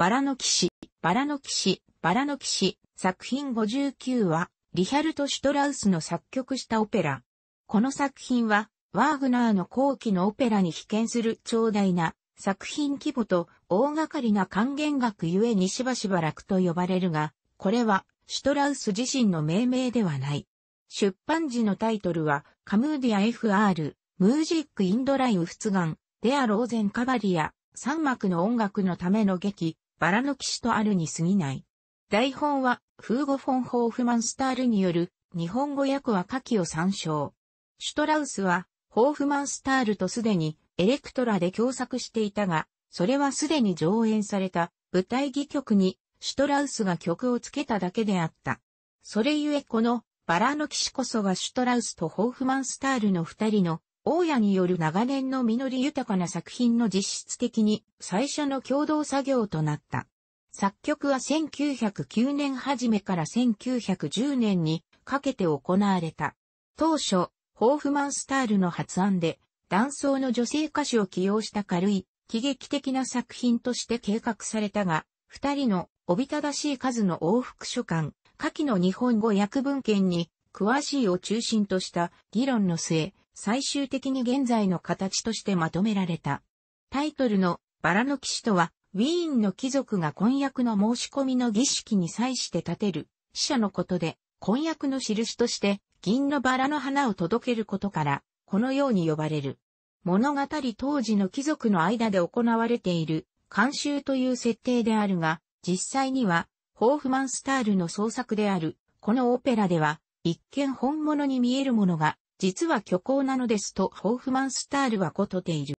バラの騎士、バラの騎士、バラの騎士、作品59は、リヒャルト・シュトラウスの作曲したオペラ。この作品は、ワーグナーの後期のオペラに被験する長大な作品規模と大掛かりな還元額ゆえにしばしば楽と呼ばれるが、これはシュトラウス自身の命名ではない。出版時のタイトルは、カムーディア FR、ムージック・インドライン・フツガン、デア・ローゼン・カバリア、三幕の音楽のための劇、バラの騎士とあるに過ぎない。台本は、フーゴ・フォン・ホーフマンスタールによる、日本語訳は下記を参照。シュトラウスは、ホーフマンスタールとすでに、エレクトラで共作していたが、それはすでに上演された、舞台戯曲に、シュトラウスが曲をつけただけであった。それゆえこの、バラの騎士こそがシュトラウスとホーフマンスタールの二人の大家による長年の実り豊かな作品の実質的に最初の共同作業となった。作曲は1909年初めから1910年にかけて行われた。当初、ホーフマンスタールの発案で、男装の女性歌手を起用した軽い、喜劇的な作品として計画されたが、二人のおびただしい数の往復書簡、下記の日本語訳文献に詳しいを中心とした議論の末、最終的に現在の形としてまとめられた。タイトルのバラの騎士とは、ウィーンの貴族が婚約の申し込みの儀式に際して立てる、死者のことで、婚約の印として銀のバラの花を届けることから、このように呼ばれる。物語当時の貴族の間で行われている、監修という設定であるが、実際には、ホーフマンスタールの創作である、このオペラでは、一見本物に見えるものが実は虚構なのですとホーフマンスタールはことている。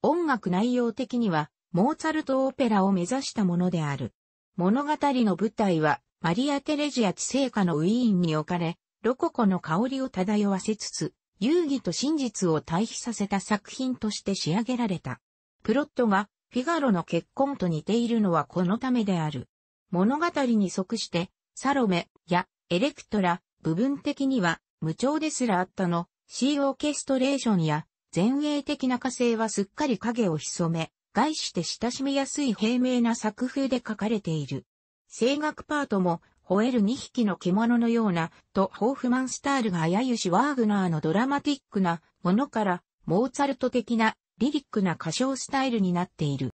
音楽内容的には、モーツァルトオペラを目指したものである。物語の舞台は、マリア・テレジア地聖下のウィーンに置かれ、ロココの香りを漂わせつつ、遊戯と真実を対比させた作品として仕上げられた。プロットが、フィガロの結婚と似ているのはこのためである。物語に即して、サロメやエレクトラ、部分的には無調ですらあったの、C オーケストレーションや、前衛的な火星はすっかり影を潜め、概して親しみやすい平明な作風で書かれている。声楽パートも、吠える2匹の獣のような、とホーフマンスタールが揶揄しワーグナーのドラマティックなものから、モーツァルト的なリリックな歌唱スタイルになっている。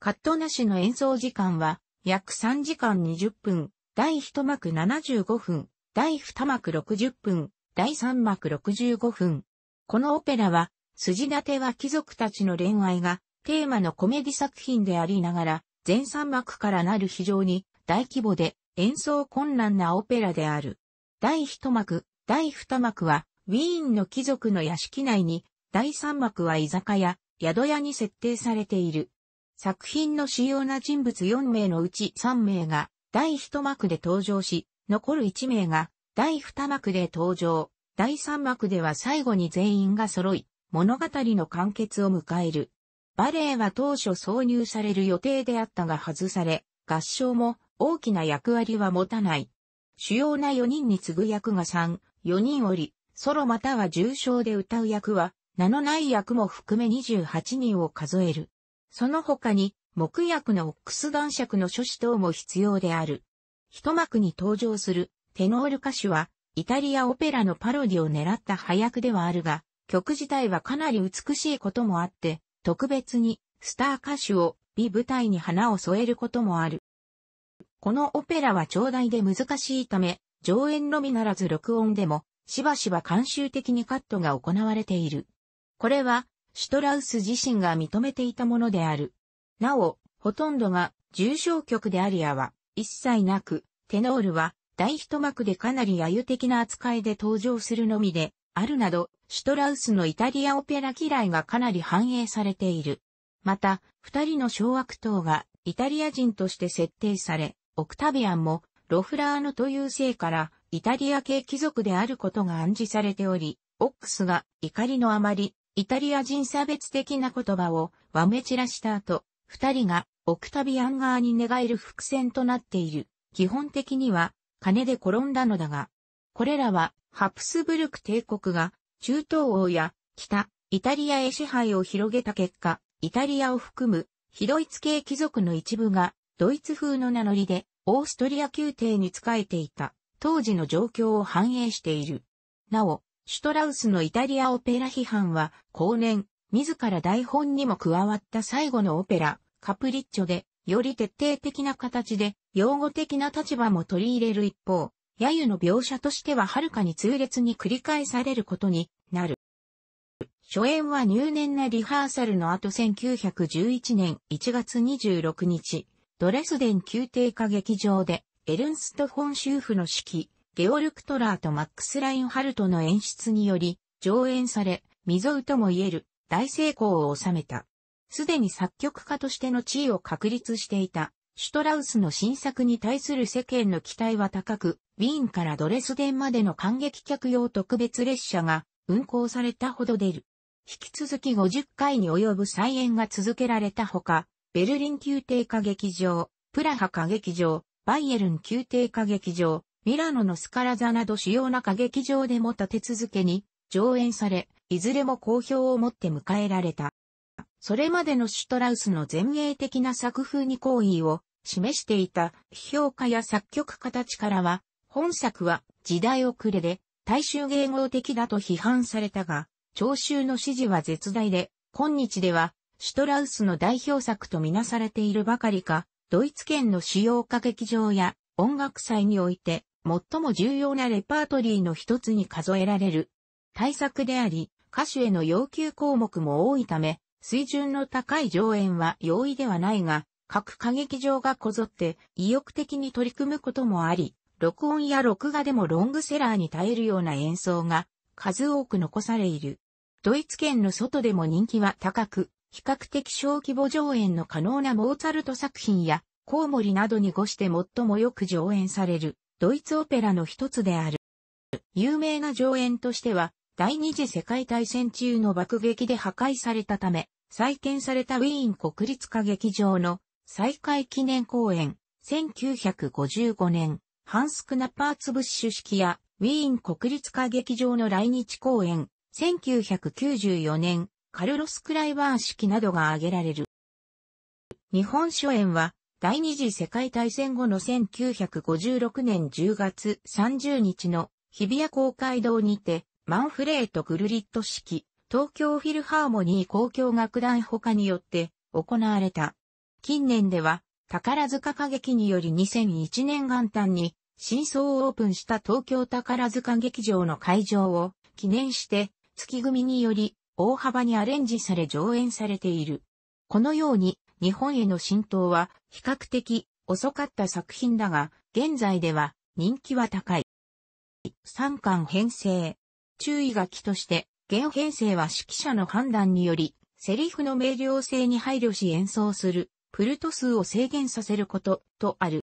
カットなしの演奏時間は、約3時間20分、第1幕75分、第二幕60分、第三幕65分。このオペラは、筋立ては貴族たちの恋愛がテーマのコメディ作品でありながら、全三幕からなる非常に大規模で演奏困難なオペラである。第一幕、第二幕は、ウィーンの貴族の屋敷内に、第三幕は居酒屋、宿屋に設定されている。作品の主要な人物4名のうち3名が、第一幕で登場し、残る1名が第2幕で登場、第3幕では最後に全員が揃い、物語の完結を迎える。バレエは当初挿入される予定であったが外され、合唱も大きな役割は持たない。主要な4人に次ぐ役が3、4人おり、ソロまたは重症で歌う役は、名のない役も含め28人を数える。その他に、木役のオックス男爵の諸子等も必要である。一幕に登場するテノール歌手は、イタリアオペラのパロディを狙った配役ではあるが、曲自体はかなり美しいこともあって、特別にスター歌手を美舞台に花を添えることもある。このオペラは長大で難しいため、上演のみならず録音でも、しばしば監修的にカットが行われている。これは、シュトラウス自身が認めていたものである。なお、ほとんどが重症曲でありやは、一切なく、テノールは大一幕でかなり揶揄的な扱いで登場するのみで、あるなど、シュトラウスのイタリアオペラ嫌いがかなり反映されている。また、二人の小悪党がイタリア人として設定され、オクタビアンもロフラーノという姓からイタリア系貴族であることが暗示されており、オックスが怒りのあまりイタリア人差別的な言葉をわめ散らした後、二人がオクタビアン側に寝返る伏線となっている。基本的には、金で転んだのだが、これらは、ハプスブルク帝国が、中東欧や、北、イタリアへ支配を広げた結果、イタリアを含む、非ドイツ系貴族の一部が、ドイツ風の名乗りで、オーストリア宮廷に仕えていた、当時の状況を反映している。なお、シュトラウスのイタリアオペラ批判は、後年、自ら台本にも加わった最後のオペラ、カプリッチョで、より徹底的な形で、用語的な立場も取り入れる一方、野湯の描写としてははるかに痛烈に繰り返されることになる。初演は入念なリハーサルの後1911年1月26日、ドレスデン宮廷歌劇場で、エルンスト・フォン・シューフの指揮、ゲオルク・トラーとマックス・ラインハルトの演出により、上演され、未曾有とも言える大成功を収めた。すでに作曲家としての地位を確立していた、シュトラウスの新作に対する世間の期待は高く、ウィーンからドレスデンまでの感激客用特別列車が運行されたほど出る。引き続き50回に及ぶ再演が続けられたほか、ベルリン宮廷歌劇場、プラハ歌劇場、バイエルン宮廷歌劇場、ミラノのスカラ座など主要な歌劇場でも立て続けに上演され、いずれも好評をもって迎えられた。それまでのシュトラウスの前衛的な作風に好意を示していた評価や作曲家たちからは、本作は時代遅れで大衆迎合的だと批判されたが、聴衆の支持は絶大で、今日ではシュトラウスの代表作とみなされているばかりか、ドイツ圏の主要歌劇場や音楽祭において最も重要なレパートリーの一つに数えられる。対策であり、歌手への要求項目も多いため、水準の高い上演は容易ではないが、各歌劇場がこぞって意欲的に取り組むこともあり、録音や録画でもロングセラーに耐えるような演奏が数多く残されいる。ドイツ圏の外でも人気は高く、比較的小規模上演の可能なモーツァルト作品やコウモリなどにごして最もよく上演されるドイツオペラの一つである。有名な上演としては第二次世界大戦中の爆撃で破壊されたため、再建されたウィーン国立歌劇場の再開記念公演、1955年、ハンスクナパーツブッシュ式や、ウィーン国立歌劇場の来日公演、1994年、カルロス・クライバー式などが挙げられる。日本初演は、第二次世界大戦後の1956年10月30日の日比谷公会堂にて、マンフレート・グルリット式、東京フィルハーモニー交響楽団他によって行われた。近年では宝塚歌劇により2001年元旦に新装オープンした東京宝塚劇場の会場を記念して月組により大幅にアレンジされ上演されている。このように日本への浸透は比較的遅かった作品だが、現在では人気は高い。3巻編成。注意書きとして弦編成は指揮者の判断により、セリフの明瞭性に配慮し演奏する、プルト数を制限させること、とある。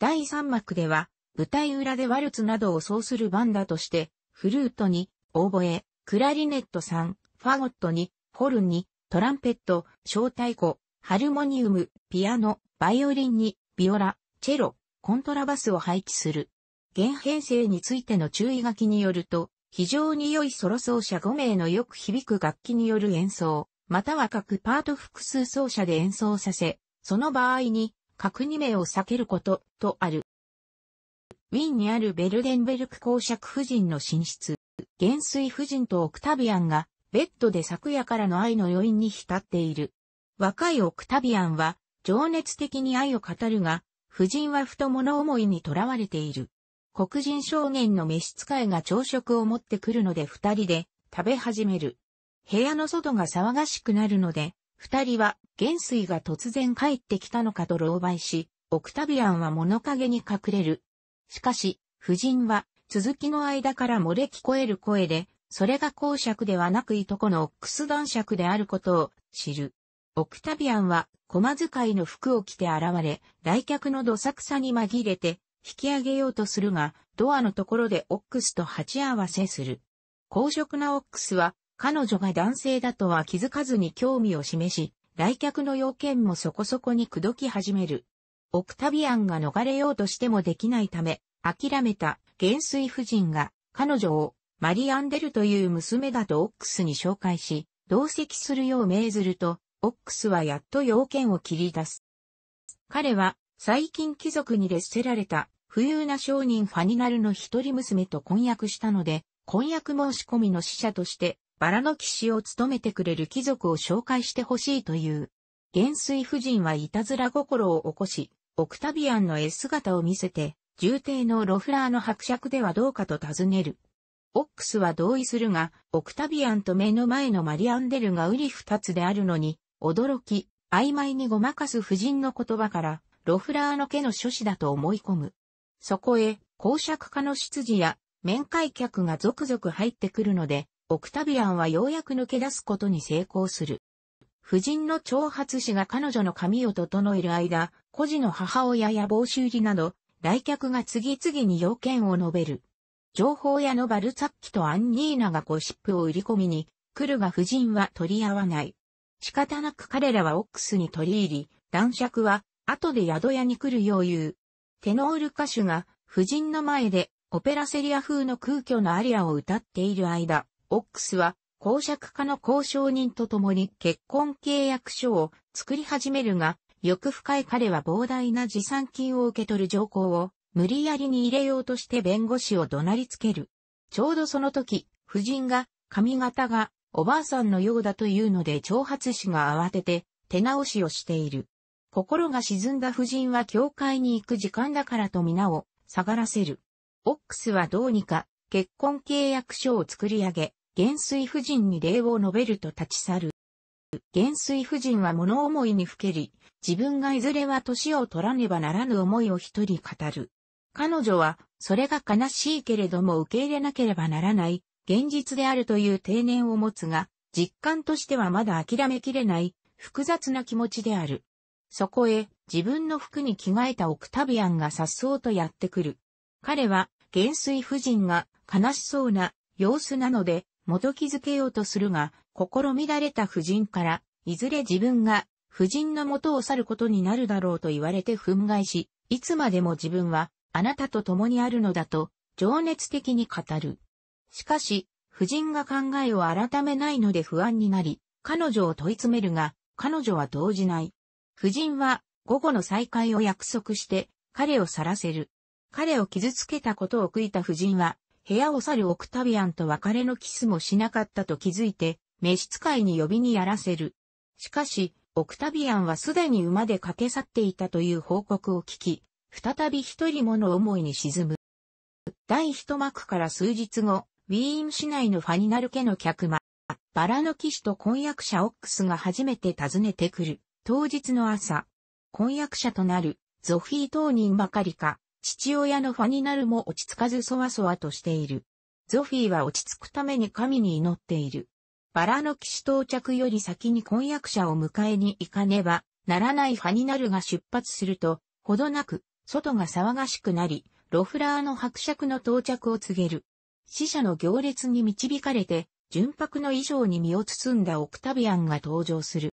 第3幕では、舞台裏でワルツなどを奏するバンダとして、フルートに、オーボエ、クラリネット3、ファゴットに、ホルンに、トランペット、小太鼓、ハルモニウム、ピアノ、バイオリンに、ビオラ、チェロ、コントラバスを配置する。弦編成についての注意書きによると、非常に良いソロ奏者5名のよく響く楽器による演奏、または各パート複数奏者で演奏させ、その場合に各2名を避けること、とある。ウィーンにあるベルデンベルク公爵夫人の寝室、元帥夫人とオクタビアンが、ベッドで昨夜からの愛の余韻に浸っている。若いオクタビアンは、情熱的に愛を語るが、夫人は太物思いにとらわれている。黒人少年の召使いが朝食を持ってくるので二人で食べ始める。部屋の外が騒がしくなるので、二人は元帥が突然帰ってきたのかと狼狽し、オクタビアンは物陰に隠れる。しかし、夫人は続きの間から漏れ聞こえる声で、それが公爵ではなくいとこのオックス男爵であることを知る。オクタビアンは、駒使いの服を着て現れ、来客のどさくさに紛れて、引き上げようとするが、ドアのところでオックスと鉢合わせする。公職なオックスは、彼女が男性だとは気づかずに興味を示し、来客の要件もそこそこに口説き始める。オクタビアンが逃れようとしてもできないため、諦めた元帥夫人が彼女をマリアンデルという娘だとオックスに紹介し、同席するよう命ずると、オックスはやっと要件を切り出す。彼は最近貴族に劣せられた富裕な商人ファニナルの一人娘と婚約したので、婚約申し込みの使者として、バラの騎士を務めてくれる貴族を紹介してほしいという。元帥夫人はいたずら心を起こし、オクタビアンの絵姿を見せて、重帝のロフラーの伯爵ではどうかと尋ねる。オックスは同意するが、オクタビアンと目の前のマリアンデルがウリ二つであるのに、驚き、曖昧にごまかす夫人の言葉から、ロフラーの家の諸子だと思い込む。そこへ、公爵家の執事や、面会客が続々入ってくるので、オクタビアンはようやく抜け出すことに成功する。夫人の長髪師が彼女の髪を整える間、孤児の母親や帽子売りなど、来客が次々に要件を述べる。情報屋のバルツァッキとアンニーナがゴシップを売り込みに、来るが夫人は取り合わない。仕方なく彼らはオックスに取り入り、男爵は後で宿屋に来るよう言う。テノール歌手が夫人の前でオペラセリア風の空虚のアリアを歌っている間、オックスは公爵家の交渉人と共に結婚契約書を作り始めるが、欲深い彼は膨大な持参金を受け取る条項を無理やりに入れようとして弁護士を怒鳴りつける。ちょうどその時、夫人が髪型がおばあさんのようだというので挑発師が慌てて手直しをしている。心が沈んだ夫人は教会に行く時間だからと皆を下がらせる。オックスはどうにか結婚契約書を作り上げ、元帥夫人に礼を述べると立ち去る。元帥夫人は物思いにふけり、自分がいずれは年を取らねばならぬ思いを一人語る。彼女は、それが悲しいけれども受け入れなければならない、現実であるという定年を持つが、実感としてはまだ諦めきれない、複雑な気持ちである。そこへ、自分の服に着替えたオクタビアンが颯爽とやってくる。彼は、元帥夫人が悲しそうな様子なので、元気づけようとするが、心乱れた夫人から、いずれ自分が夫人の元を去ることになるだろうと言われて憤慨し、いつまでも自分はあなたと共にあるのだと情熱的に語る。しかし、夫人が考えを改めないので不安になり、彼女を問い詰めるが、彼女は動じない。夫人は午後の再会を約束して彼を去らせる。彼を傷つけたことを悔いた夫人は部屋を去るオクタビアンと別れのキスもしなかったと気づいて召使いに呼びにやらせる。しかし、オクタビアンはすでに馬で駆け去っていたという報告を聞き、再び一人者思いに沈む。第一幕から数日後、ウィーン市内のファニナル家の客間、バラの騎士と婚約者オックスが初めて訪ねてくる。当日の朝、婚約者となるゾフィー当人ばかりか、父親のファニナルも落ち着かずそわそわとしている。ゾフィーは落ち着くために神に祈っている。バラの騎士到着より先に婚約者を迎えに行かねばならないファニナルが出発すると、ほどなく、外が騒がしくなり、ロフラーの伯爵の到着を告げる。死者の行列に導かれて、純白の衣装に身を包んだオクタビアンが登場する。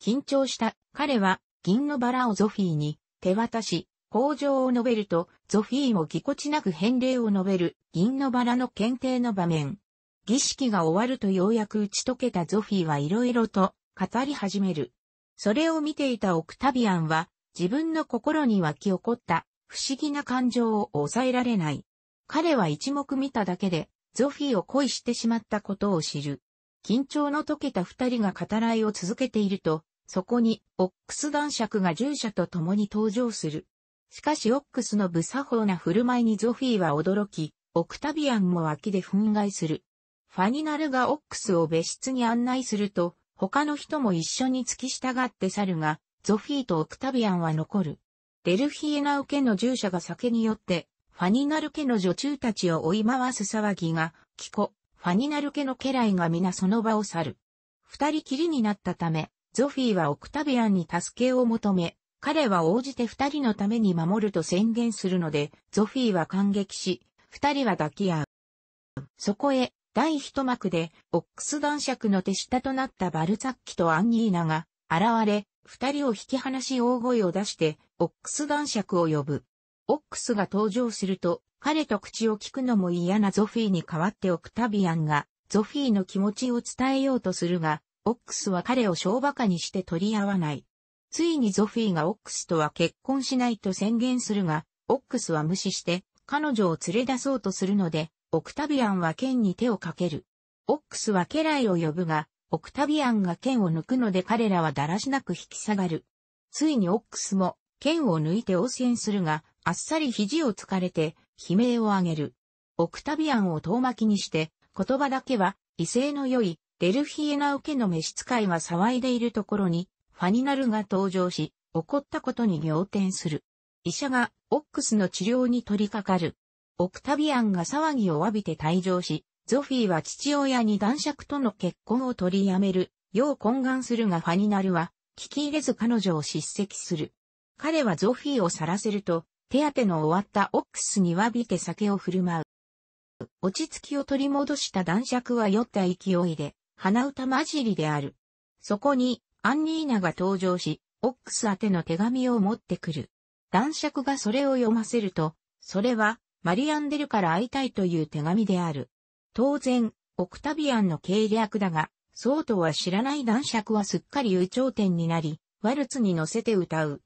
緊張した彼は銀のバラをゾフィーに手渡し、工場を述べると、ゾフィーもぎこちなく返礼を述べる銀のバラの検定の場面。儀式が終わるとようやく打ち解けたゾフィーはいろいろと語り始める。それを見ていたオクタビアンは自分の心に湧き起こった不思議な感情を抑えられない。彼は一目見ただけでゾフィーを恋してしまったことを知る。緊張の解けた二人が語らいを続けていると、そこに、オックス男爵が従者と共に登場する。しかしオックスの無作法な振る舞いにゾフィーは驚き、オクタビアンも脇で憤慨する。ファニナルがオックスを別室に案内すると、他の人も一緒に付き従って去るが、ゾフィーとオクタビアンは残る。デルフィエナウ家の従者が酒によって、ファニナル家の女中たちを追い回す騒ぎが、キコ、ァニナル家の家来が皆その場を去る。二人きりになったため、ゾフィーはオクタビアンに助けを求め、彼は応じて二人のために守ると宣言するので、ゾフィーは感激し、二人は抱き合う。そこへ、第一幕で、オックス男爵の手下となったバルザッキとアンニーナが、現れ、二人を引き離し大声を出して、オックス男爵を呼ぶ。オックスが登場すると、彼と口を聞くのも嫌なゾフィーに代わってオクタビアンが、ゾフィーの気持ちを伝えようとするが、オックスは彼を小馬鹿にして取り合わない。ついにゾフィーがオックスとは結婚しないと宣言するが、オックスは無視して、彼女を連れ出そうとするので、オクタビアンは剣に手をかける。オックスは家来を呼ぶが、オクタビアンが剣を抜くので彼らはだらしなく引き下がる。ついにオックスも剣を抜いて応戦するが、あっさり肘をつかれて、悲鳴を上げる。オクタビアンを遠巻きにして、言葉だけは、威勢の良い、デルフィエナ受けの召使いが騒いでいるところに、ファニナルが登場し、怒ったことに仰天する。医者が、オックスの治療に取り掛かる。オクタビアンが騒ぎを詫びて退場し、ゾフィーは父親に男爵との結婚を取りやめる、よう懇願するがファニナルは、聞き入れず彼女を叱責する。彼はゾフィーを去らせると、手当の終わったオックスに詫びて酒を振る舞う。落ち着きを取り戻した男爵は酔った勢いで、鼻歌混じりである。そこに、アンニーナが登場し、オックス宛ての手紙を持ってくる。男爵がそれを読ませると、それは、マリアンデルから会いたいという手紙である。当然、オクタビアンの計略だが、そうとは知らない男爵はすっかり有頂天になり、ワルツに乗せて歌う。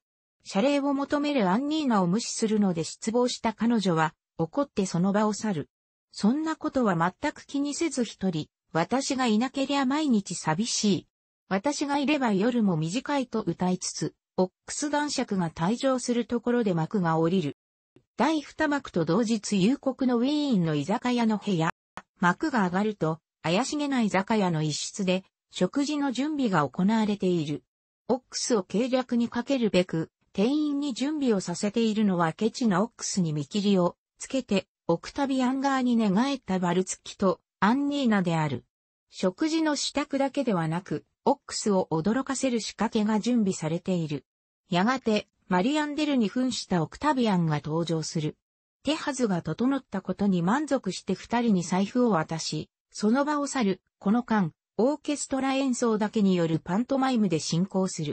謝礼を求めるアンニーナを無視するので失望した彼女は、怒ってその場を去る。そんなことは全く気にせず一人、私がいなけりゃ毎日寂しい。私がいれば夜も短いと歌いつつ、オックス男爵が退場するところで幕が降りる。第二幕と同日夕刻のウィーンの居酒屋の部屋。幕が上がると、怪しげな居酒屋の一室で、食事の準備が行われている。オックスを計略にかけるべく、店員に準備をさせているのはケチなオックスに見切りをつけて、オクタビアン側に寝返ったバルツキとアンニーナである。食事の支度だけではなく、オックスを驚かせる仕掛けが準備されている。やがて、マリアンデルに扮したオクタビアンが登場する。手はずが整ったことに満足して二人に財布を渡し、その場を去る、この間、オーケストラ演奏だけによるパントマイムで進行する。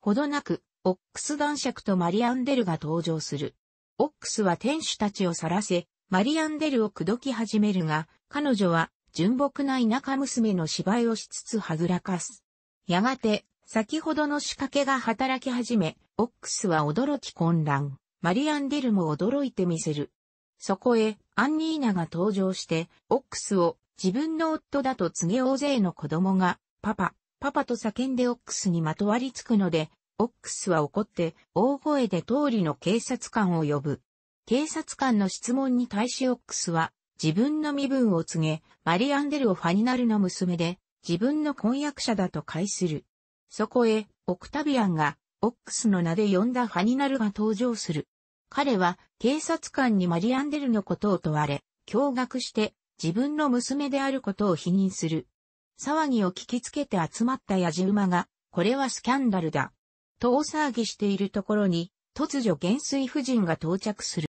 ほどなく、オックス男爵とマリアンデルが登場する。オックスは天使たちを去らせ、マリアンデルを口説き始めるが、彼女は純朴な田舎娘の芝居をしつつはぐらかす。やがて、先ほどの仕掛けが働き始め、オックスは驚き混乱。マリアンデルも驚いてみせる。そこへ、アンニーナが登場して、オックスを自分の夫だと告げ大勢の子供が、パパ、パパと叫んでオックスにまとわりつくので、オックスは怒って、大声で通りの警察官を呼ぶ。警察官の質問に対しオックスは、自分の身分を告げ、マリアンデルをファニナルの娘で、自分の婚約者だと解する。そこへ、オクタビアンが、オックスの名で呼んだファニナルが登場する。彼は、警察官にマリアンデルのことを問われ、驚愕して、自分の娘であることを否認する。騒ぎを聞きつけて集まったヤジ馬が、これはスキャンダルだ。と大騒ぎしているところに、突如元帥夫人が到着する。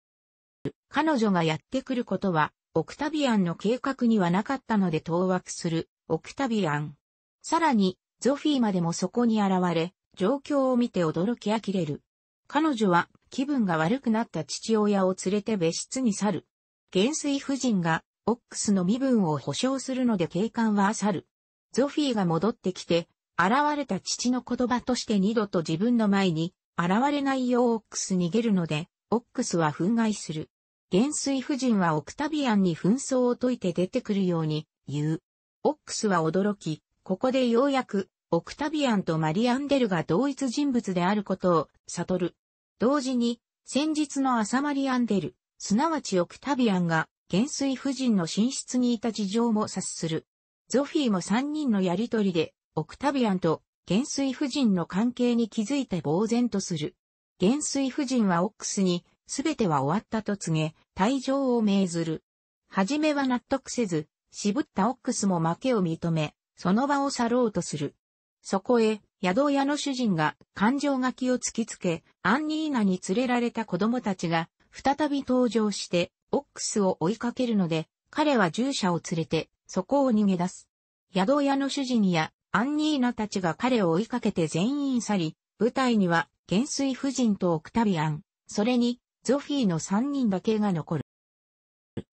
彼女がやってくることは、オクタビアンの計画にはなかったので当惑する、オクタビアン。さらに、ゾフィーまでもそこに現れ、状況を見て驚き呆れる。彼女は気分が悪くなった父親を連れて別室に去る。元帥夫人がオックスの身分を保証するので警官は去る。ゾフィーが戻ってきて現れた父の言葉として二度と自分の前に現れないようオックス逃げるので、オックスは憤慨する。元帥夫人はオクタビアンに紛争を解いて出てくるように言う。オックスは驚き、ここでようやく、オクタビアンとマリアンデルが同一人物であることを悟る。同時に、先日の朝マリアンデル、すなわちオクタビアンが、元帥夫人の寝室にいた事情も察する。ゾフィーも三人のやりとりで、オクタビアンと元帥夫人の関係に気づいて呆然とする。元帥夫人はオックスに、すべては終わったと告げ、退場を命ずる。はじめは納得せず、渋ったオックスも負けを認め、その場を去ろうとする。そこへ、宿屋の主人が感情書きを突きつけ、アンニーナに連れられた子供たちが、再び登場して、オックスを追いかけるので、彼は従者を連れて、そこを逃げ出す。宿屋の主人やアンニーナたちが彼を追いかけて全員去り、舞台には、元帥夫人とオクタビアン、それに、ゾフィーの三人だけが残る。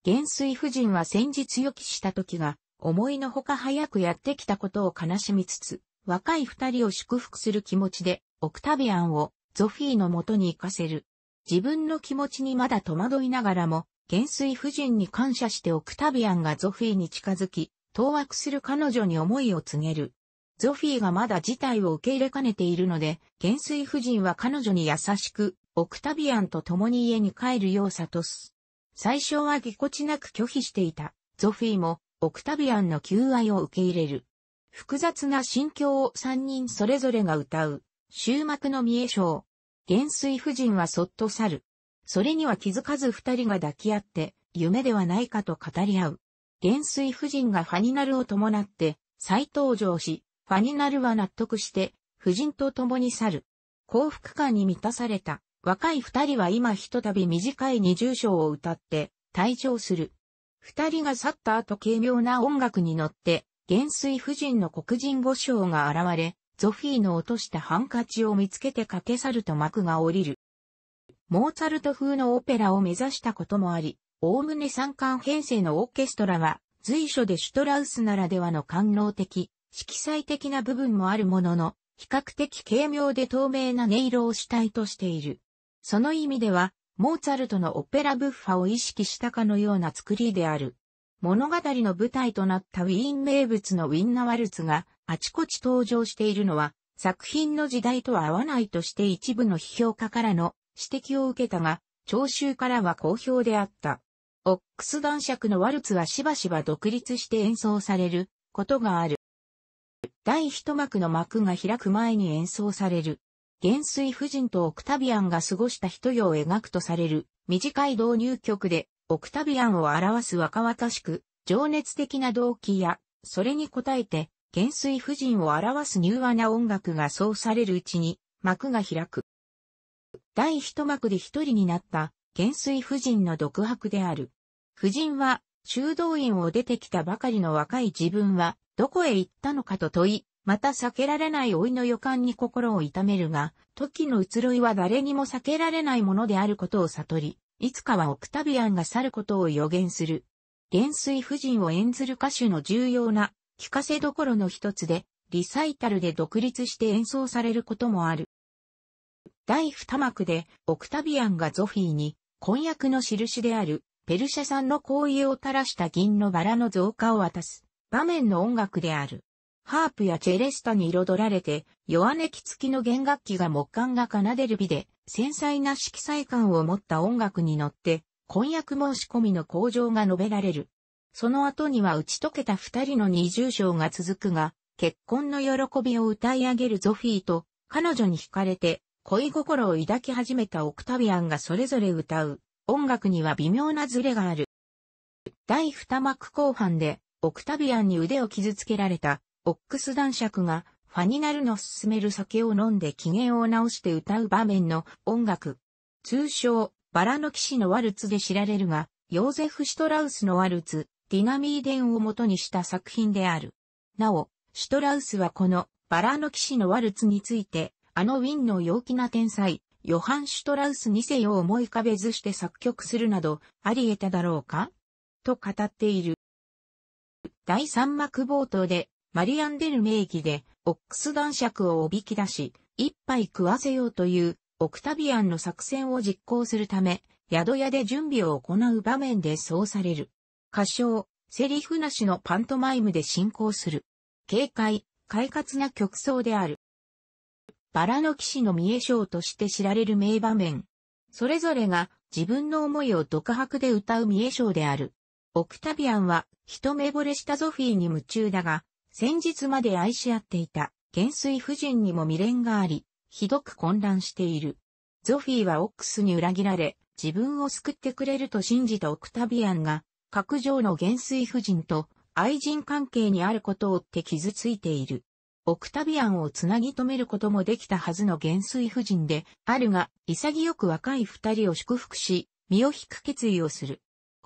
元帥夫人は先日予期した時が、思いのほか早くやってきたことを悲しみつつ、若い二人を祝福する気持ちで、オクタビアンをゾフィーの元に行かせる。自分の気持ちにまだ戸惑いながらも、元帥夫人に感謝してオクタビアンがゾフィーに近づき、当惑する彼女に思いを告げる。ゾフィーがまだ事態を受け入れかねているので、元帥夫人は彼女に優しく、オクタビアンと共に家に帰るよう諭す。最初はぎこちなく拒否していた、ゾフィーも、オクタビアンの求愛を受け入れる。複雑な心境を三人それぞれが歌う、終幕の見え章。元帥夫人はそっと去る。それには気づかず二人が抱き合って、夢ではないかと語り合う。元帥夫人がファニナルを伴って、再登場し、ファニナルは納得して、夫人と共に去る。幸福感に満たされた、若い二人は今ひとたび短い二重章を歌って、退場する。二人が去った後軽妙な音楽に乗って、元帥夫人の黒人五章が現れ、ゾフィーの落としたハンカチを見つけて駆け去ると幕が降りる。モーツァルト風のオペラを目指したこともあり、おおむね三冠編成のオーケストラは、随所でシュトラウスならではの官能的、色彩的な部分もあるものの、比較的軽妙で透明な音色を主体としている。その意味では、モーツァルトのオペラブッファを意識したかのような作りである。物語の舞台となったウィーン名物のウィンナワルツがあちこち登場しているのは作品の時代とは合わないとして一部の批評家からの指摘を受けたが、聴衆からは好評であった。オックス男爵のワルツはしばしば独立して演奏されることがある。第一幕の幕が開く前に演奏される。元帥夫人とオクタビアンが過ごした一夜を描くとされる短い導入曲で、オクタビアンを表す若々しく、情熱的な動機や、それに応えて、元帥夫人を表す柔和な音楽がそうされるうちに、幕が開く。第一幕で一人になった、元帥夫人の独白である。夫人は、修道院を出てきたばかりの若い自分は、どこへ行ったのかと問い、また避けられない老いの予感に心を痛めるが、時の移ろいは誰にも避けられないものであることを悟り、いつかはオクタビアンが去ることを予言する。元水夫人を演ずる歌手の重要な聞かせどころの一つで、リサイタルで独立して演奏されることもある。第二幕で、オクタビアンがゾフィーに、婚約の印である、ペルシャ産の行為を垂らした銀のバラの造花を渡す。場面の音楽である。ハープやチェレスタに彩られて、弱音き付きの弦楽器が木管が奏でる美で、繊細な色彩感を持った音楽に乗って、婚約申し込みの向上が述べられる。その後には打ち解けた二人の二重章が続くが、結婚の喜びを歌い上げるゾフィーと、彼女に惹かれて、恋心を抱き始めたオクタビアンがそれぞれ歌う、音楽には微妙なズレがある。第二幕後半で、オクタビアンに腕を傷つけられた、オックス男爵が、ファニナルの勧める酒を飲んで機嫌を直して歌う場面の音楽。通称、バラの騎士のワルツで知られるが、ヨーゼフ・シュトラウスのワルツ、ディナミーデンを元にした作品である。なお、シュトラウスはこのバラの騎士のワルツについて、あのウィンの陽気な天才、ヨハン・シュトラウス2世を思い浮かべずして作曲するなど、あり得ただろうかと語っている。第3幕冒頭で、マリアンデル名義で、オックス男爵をおびき出し、一杯食わせようという、オクタビアンの作戦を実行するため、宿屋で準備を行う場面でそうされる。歌唱、セリフなしのパントマイムで進行する。警戒、快活な曲奏である。バラの騎士の見栄章として知られる名場面。それぞれが自分の思いを独白で歌う見栄章である。オクタビアンは一目惚れしたゾフィーに夢中だが、先日まで愛し合っていた元帥夫人にも未練があり、ひどく混乱している。ゾフィーはオックスに裏切られ、自分を救ってくれると信じたオクタビアンが、格上の元帥夫人と愛人関係にあることを追って傷ついている。オクタビアンをつなぎ止めることもできたはずの元帥夫人であるが、潔く若い二人を祝福し、身を引く決意をする。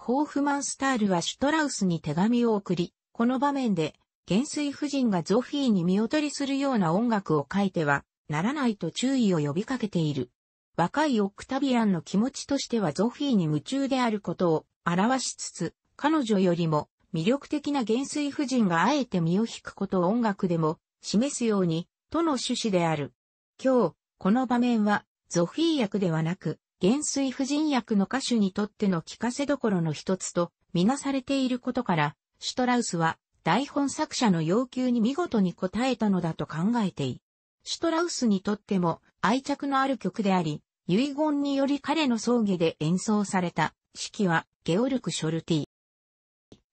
ホーフマンスタールはシュトラウスに手紙を送り、この場面で、元帥夫人がゾフィーに見劣りするような音楽を書いては、ならないと注意を呼びかけている。若いオクタビアンの気持ちとしてはゾフィーに夢中であることを表しつつ、彼女よりも魅力的な元帥夫人があえて身を引くことを音楽でも示すように、との趣旨である。今日、この場面は、ゾフィー役ではなく、減衰婦人薬の歌手にとっての聞かせどころの一つとみなされていることから、シュトラウスは台本作者の要求に見事に応えたのだと考えている。シュトラウスにとっても愛着のある曲であり、遺言により彼の葬儀で演奏された式はゲオルク・ショルティ。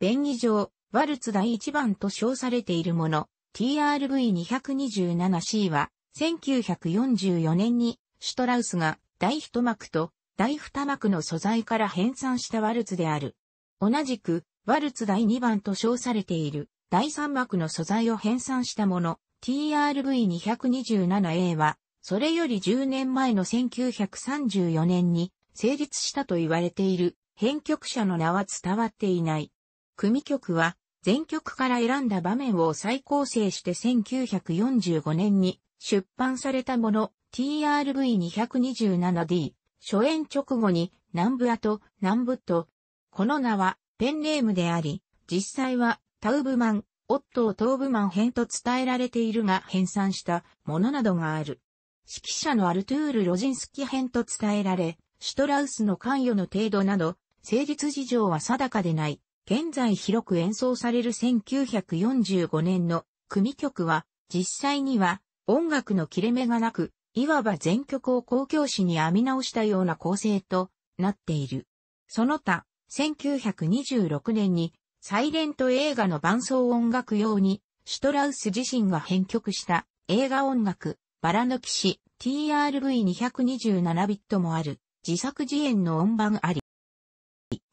便宜上、ワルツ第一番と称されているもの、TRV227C は1944年にシュトラウスが第一幕と第二幕の素材から編纂したワルツである。同じく、ワルツ第2番と称されている第3幕の素材を編纂したもの TRV227A は、それより10年前の1934年に成立したと言われている編曲者の名は伝わっていない。組曲は全曲から選んだ場面を再構成して1945年に出版されたもの TRV227D 初演直後に南部アと南部と、この名はペンネームであり、実際はタウブマン、オットー・トーブマン編と伝えられているが編纂したものなどがある。指揮者のアルトゥール・ロジンスキ編と伝えられ、シュトラウスの関与の程度など、誠実事情は定かでない。現在広く演奏される1945年の組曲は、実際には音楽の切れ目がなく、いわば全曲を公共詩に編み直したような構成となっている。その他、1926年にサイレント映画の伴奏音楽用に、シュトラウス自身が編曲した映画音楽、バラの騎士 TRV227 ビットもある自作自演の音版あり。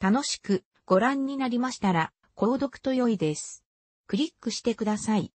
楽しくご覧になりましたら、購読と良いです。クリックしてください。